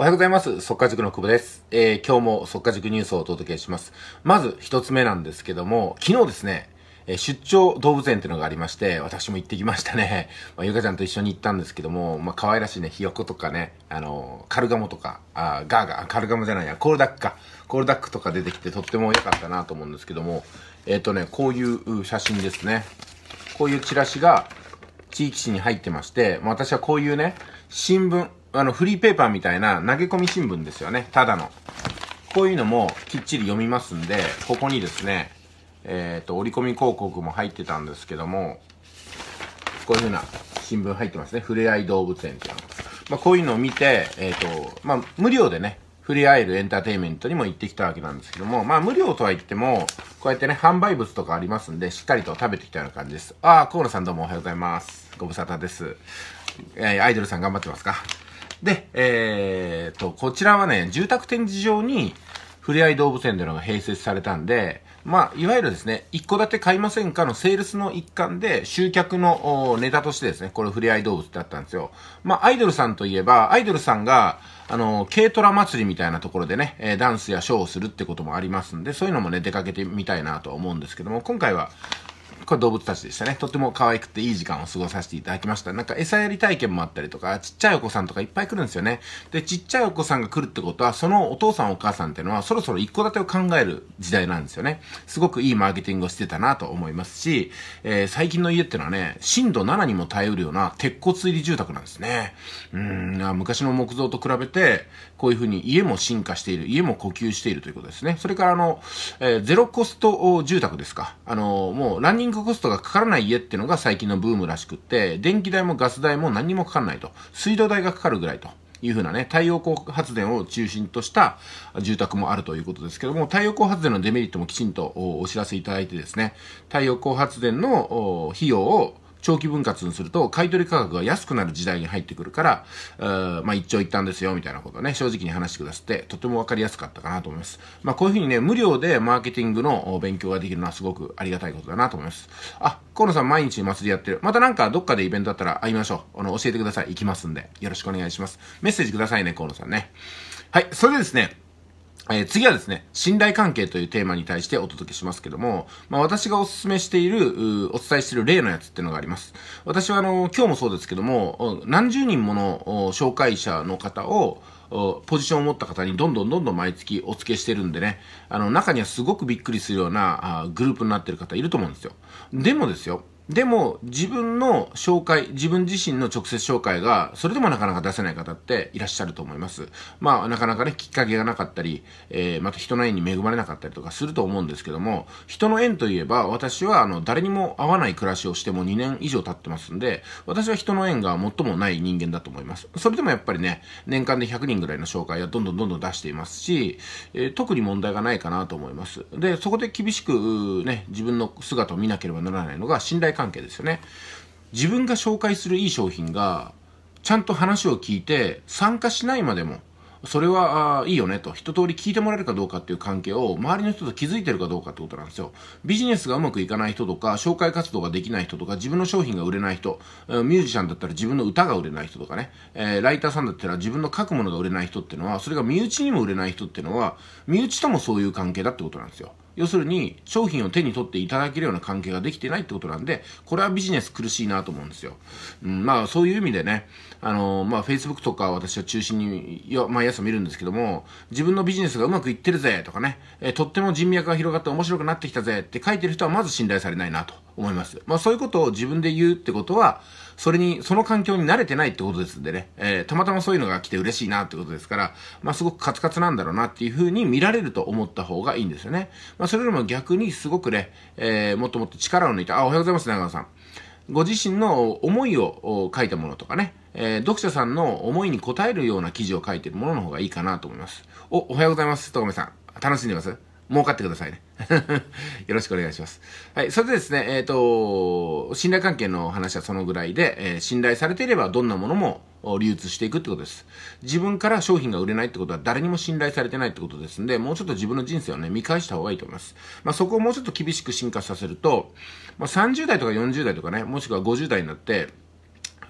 おはようございます。速か、塾の久保です。えー、今日も速か塾ニュースをお届けします。まず一つ目なんですけども、昨日ですね、え出張動物園っていうのがありまして、私も行ってきましたね。まあ、ゆかちゃんと一緒に行ったんですけども、まあ、可愛らしいね、ひよことかね、あの、カルガモとか、あガーガー、カルガモじゃないや、コールダックか。コールダックとか出てきてとっても良かったなと思うんですけども、えっ、ー、とね、こういう写真ですね。こういうチラシが地域紙に入ってまして、まあ、私はこういうね、新聞、あの、フリーペーパーみたいな投げ込み新聞ですよね。ただの。こういうのもきっちり読みますんで、ここにですね、えっ、ー、と、折り込み広告も入ってたんですけども、こういうふうな新聞入ってますね。ふれあい動物園っていうの。まあ、こういうのを見て、えっ、ー、と、まあ、無料でね、ふれあえるエンターテインメントにも行ってきたわけなんですけども、まあ無料とは言っても、こうやってね、販売物とかありますんで、しっかりと食べてきたような感じです。ああ、河野さんどうもおはようございます。ご無沙汰です。えー、アイドルさん頑張ってますかで、えー、と、こちらはね、住宅展示場に、ふれあい動物園というのが併設されたんで、まあ、いわゆるですね、一戸建て買いませんかのセールスの一環で、集客のネタとしてですね、これふれあい動物だったんですよ。まあ、アイドルさんといえば、アイドルさんが、あの、軽トラ祭りみたいなところでね、えダンスやショーをするってこともありますんで、そういうのもね、出かけてみたいなと思うんですけども、今回は、これ動物たちでしたね。とっても可愛くていい時間を過ごさせていただきました。なんか餌やり体験もあったりとか、ちっちゃいお子さんとかいっぱい来るんですよね。で、ちっちゃいお子さんが来るってことは、そのお父さんお母さんっていうのは、そろそろ一戸建てを考える時代なんですよね。すごくいいマーケティングをしてたなと思いますし、えー、最近の家ってのはね、震度7にも耐えうるような鉄骨入り住宅なんですね。うん、昔の木造と比べて、こういう風に家も進化している、家も呼吸しているということですね。それからあの、えー、ゼロコスト住宅ですか。あの、もうランニングクコストがかからない家っていうのが最近のブームらしくって、電気代もガス代も何もかからないと。水道代がかかるぐらいと。いうふうなね、太陽光発電を中心とした住宅もあるということですけども、太陽光発電のデメリットもきちんとお知らせいただいてですね、太陽光発電の費用を長期分割にすると、買い取り価格が安くなる時代に入ってくるから、えー、まあ一長一短ですよ、みたいなことをね、正直に話してくださって、とてもわかりやすかったかなと思います。まあこういうふうにね、無料でマーケティングの勉強ができるのはすごくありがたいことだなと思います。あ、河野さん毎日祭りやってる。またなんかどっかでイベントだったら会いましょう。あの、教えてください。行きますんで。よろしくお願いします。メッセージくださいね、河野さんね。はい、それでですね、え次はですね、信頼関係というテーマに対してお届けしますけども、まあ、私がお勧めしている、お伝えしている例のやつっていうのがあります。私はあの、今日もそうですけども、何十人もの紹介者の方を、ポジションを持った方にどんどんどんどん毎月お付けしてるんでね、あの、中にはすごくびっくりするようなグループになってる方いると思うんですよ。でもですよ、でも自分の紹介、自分自身の直接紹介が、それでもなかなか出せない方っていらっしゃると思います。まあ、なかなかね、きっかけがなかったり、えー、また人の縁に恵まれなかったりとかすると思うんですけども、人の縁といえば、私は、あの、誰にも会わない暮らしをしても2年以上経ってますんで、私は人の縁が最もない人間だと思います。それでもやっぱりね、年間で100人ぐらいの紹介はどんどんどんどん出していますし、えー、特に問題がないかなと思います。で、そこで厳しく、ね、自分の姿を見なければならないのが、信頼関係ですよね。自分が紹介するいい商品が、ちゃんと話を聞いて、参加しないまでも、それはいいよねと、一通り聞いてもらえるかどうかっていう関係を、周りの人と気づいてるかどうかってことなんですよ。ビジネスがうまくいかない人とか、紹介活動ができない人とか、自分の商品が売れない人、ミュージシャンだったら自分の歌が売れない人とかね、えー、ライターさんだったら自分の書くものが売れない人っていうのは、それが身内にも売れない人っていうのは、身内ともそういう関係だってことなんですよ。要するに商品を手に取っていただけるような関係ができてないってことなんで、これはビジネス苦しいなと思うんですよ。うん、まあそういう意味でね、あのまあ Facebook とか私は中心に、よ毎朝見るんですけども、自分のビジネスがうまくいってるぜとかね、えとっても人脈が広がって面白くなってきたぜって書いてる人はまず信頼されないなと思います。まあそういうことを自分で言うってことは、それに、その環境に慣れてないってことですんでね、えー、たまたまそういうのが来て嬉しいなってことですから、まあ、すごくカツカツなんだろうなっていう風に見られると思った方がいいんですよね。まあ、それよりも逆にすごくね、えー、もっともっと力を抜いて、あ、おはようございます、長野さん。ご自身の思いを書いたものとかね、えー、読者さんの思いに応えるような記事を書いてるものの方がいいかなと思います。お、おはようございます、とごめさん。楽しんでます儲かってくださいね。よろしくお願いします。はい。それでですね、えっ、ー、と、信頼関係の話はそのぐらいで、えー、信頼されていればどんなものも流通していくってことです。自分から商品が売れないってことは誰にも信頼されてないってことですんで、もうちょっと自分の人生をね、見返した方がいいと思います。まあ、そこをもうちょっと厳しく進化させると、まあ、30代とか40代とかね、もしくは50代になって、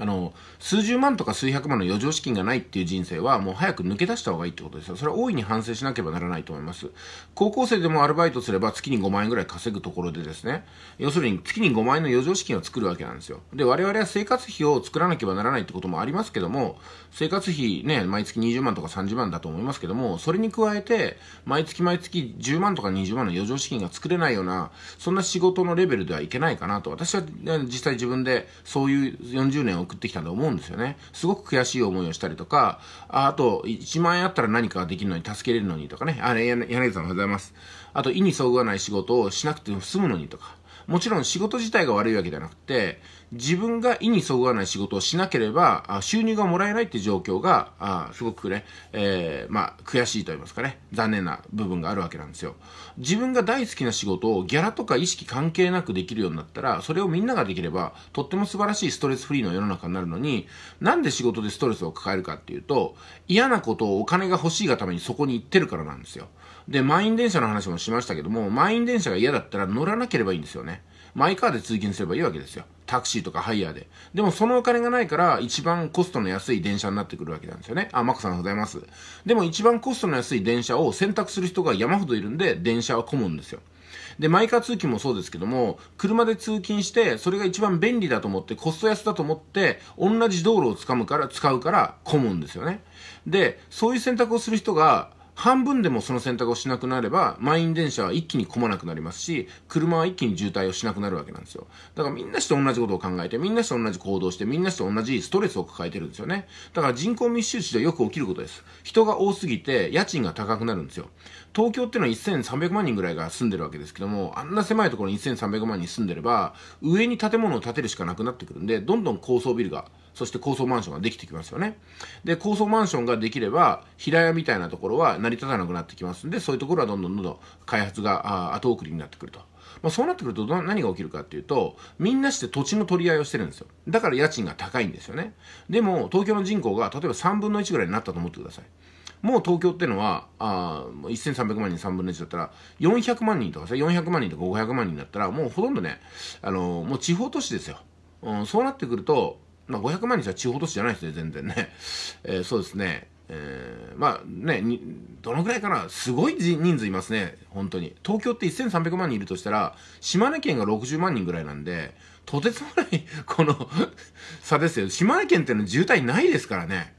あの、数十万とか数百万の余剰資金がないっていう人生は、もう早く抜け出した方がいいってことですよ。それは大いに反省しなければならないと思います。高校生でもアルバイトすれば月に5万円ぐらい稼ぐところでですね、要するに月に5万円の余剰資金を作るわけなんですよ。で、我々は生活費を作らなければならないってこともありますけども、生活費ね、毎月20万とか30万だと思いますけども、それに加えて、毎月毎月10万とか20万の余剰資金が作れないような、そんな仕事のレベルではいけないかなと、私は実際自分でそういう40年を送ってきたと思うんですよね。すごく悔しい思いをしたりとか、あと、1万円あったら何かができるのに助けれるのにとかね。あれ、柳さんおはようございます。あと、意にそぐわない仕事をしなくても済むのにとか。もちろん仕事自体が悪いわけじゃなくて、自分が意にそぐわない仕事をしなければ、収入がもらえないって状況が、あすごくね、えー、まあ、悔しいと言いますかね、残念な部分があるわけなんですよ。自分が大好きな仕事をギャラとか意識関係なくできるようになったら、それをみんなができれば、とっても素晴らしいストレスフリーの世の中になるのに、なんで仕事でストレスを抱えるかっていうと、嫌なことをお金が欲しいがためにそこに行ってるからなんですよ。で、満員電車の話もしましたけども、満員電車が嫌だったら乗らなければいいんですよね。マイカーで通勤すればいいわけですよ。タクシーとかハイヤーで。でもそのお金がないから一番コストの安い電車になってくるわけなんですよね。あ、マクさんございます。でも一番コストの安い電車を選択する人が山ほどいるんで、電車は混むんですよ。で、マイカー通勤もそうですけども、車で通勤して、それが一番便利だと思って、コスト安だと思って、同じ道路を掴むから、使うから混むんですよね。で、そういう選択をする人が、半分でもその選択をしなくなれば、満員電車は一気に混まなくなりますし、車は一気に渋滞をしなくなるわけなんですよ。だからみんなして同じことを考えて、みんなして同じ行動して、みんなして同じストレスを抱えてるんですよね。だから人口密集地でよく起きることです。人が多すぎて、家賃が高くなるんですよ。東京ってのは1300万人ぐらいが住んでるわけですけども、あんな狭いところに1300万人住んでれば、上に建物を建てるしかなくなってくるんで、どんどん高層ビルが、そして高層マンションができてきますよね。で、高層マンションができれば、平屋みたいなところは成り立たなくなってきますんで、そういうところはどんどんどんどん開発が後送りになってくると。まあ、そうなってくると何が起きるかっていうと、みんなして土地の取り合いをしてるんですよ。だから家賃が高いんですよね。でも、東京の人口が例えば3分の1ぐらいになったと思ってください。もう東京ってのは、あ1300万人3分の1だったら、400万人とかさ、400万人とか500万人だったら、もうほとんどね、あのー、もう地方都市ですよ。うん、そうなってくると、まあ、500万人は地方都市じゃないですね、全然ね。えー、そうですね。えー、まあね、どのぐらいかな、すごい人数いますね、本当に。東京って1300万人いるとしたら、島根県が60万人ぐらいなんで、とてつもないこの 差ですよ。島根県っての渋滞ないですからね。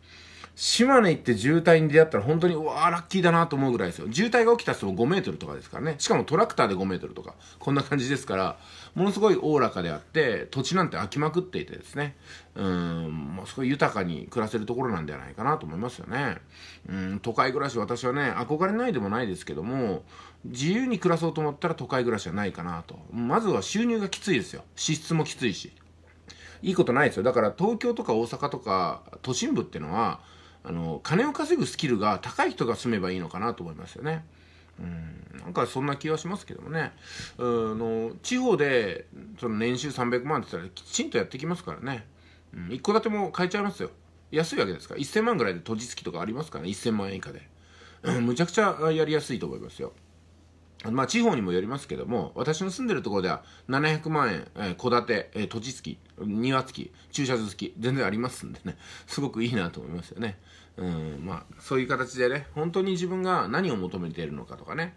島根行って渋滞に出会ったら本当に、うわー、ラッキーだなと思うぐらいですよ。渋滞が起きた人も5メートルとかですからね。しかもトラクターで5メートルとか、こんな感じですから、ものすごいおおらかであって、土地なんて空きまくっていてですね、うん、もうすごい豊かに暮らせるところなんではないかなと思いますよね。うん、都会暮らし、私はね、憧れないでもないですけども、自由に暮らそうと思ったら都会暮らしはないかなと。まずは収入がきついですよ。支出もきついし。いいことないですよ。だから東京とか大阪とか都心部ってのは、あの金を稼ぐスキルが高い人が住めばいいのかなと思いますよね。うん、なんかそんな気はしますけどもね、あの地方でその年収300万って言ったらきちんとやってきますからね、うん、一戸建ても買えちゃいますよ。安いわけですから、1000万ぐらいで閉じ付きとかありますからね、1000万円以下で。むちゃくちゃやりやすいと思いますよ。まあ、地方にもよりますけども、私の住んでるところでは700万円、えー、戸建て、えー、土地付き、庭付き、駐車場付き、全然ありますんでね、すごくいいなと思いますよね。うん、まあ、そういう形でね、本当に自分が何を求めているのかとかね、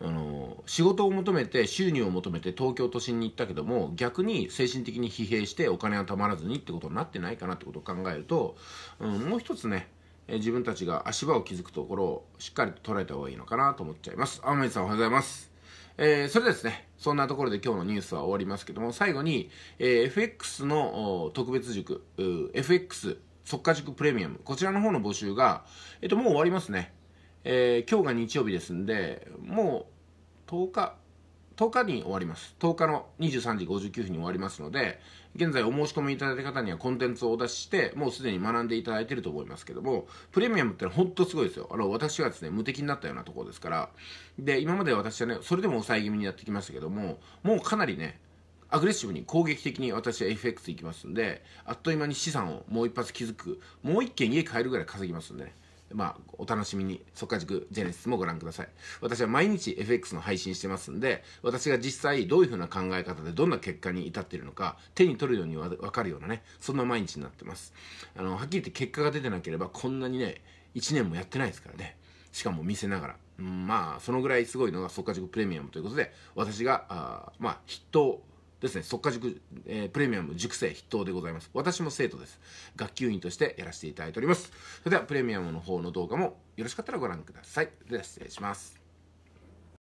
あの仕事を求めて収入を求めて東京都心に行ったけども逆に精神的に疲弊してお金はたまらずにってことになってないかなってことを考えると、うん、もう一つねえ自分たちが足場を築くところをしっかりと捉えた方がいいのかなと思っちゃいます。天海さんおはようございます。えー、それでですね、そんなところで今日のニュースは終わりますけども、最後に、えー、FX の特別塾、FX 速稼塾プレミアム、こちらの方の募集が、えっ、ー、と、もう終わりますね。え今日が日曜日ですんで、もう10日、10日に終わります。10日の23時59分に終わりますので、現在お申し込みいただいた方にはコンテンツをお出しして、もうすでに学んでいただいてると思いますけども、プレミアムってのは本当すごいですよ。あの、私はですね、無敵になったようなところですから、で、今まで私はね、それでも抑え気味にやってきましたけども、もうかなりね、アグレッシブに攻撃的に私は FX 行きますんで、あっという間に資産をもう一発築く、もう一軒家買えるぐらい稼ぎますんでね。まあ、お楽しみに、即稼塾ジェネシスもご覧ください。私は毎日 FX の配信してますんで、私が実際どういう風な考え方でどんな結果に至っているのか、手に取るようにわかるようなね、そんな毎日になってます。あの、はっきり言って結果が出てなければ、こんなにね、1年もやってないですからね。しかも見せながら。うん、まあ、そのぐらいすごいのが即稼塾プレミアムということで、私が、あまあ、筆頭、ですね、即果塾、えー、プレミアム塾生筆頭でございます。私も生徒です。学級委員としてやらせていただいております。それでは、プレミアムの方の動画もよろしかったらご覧ください。では、失礼します。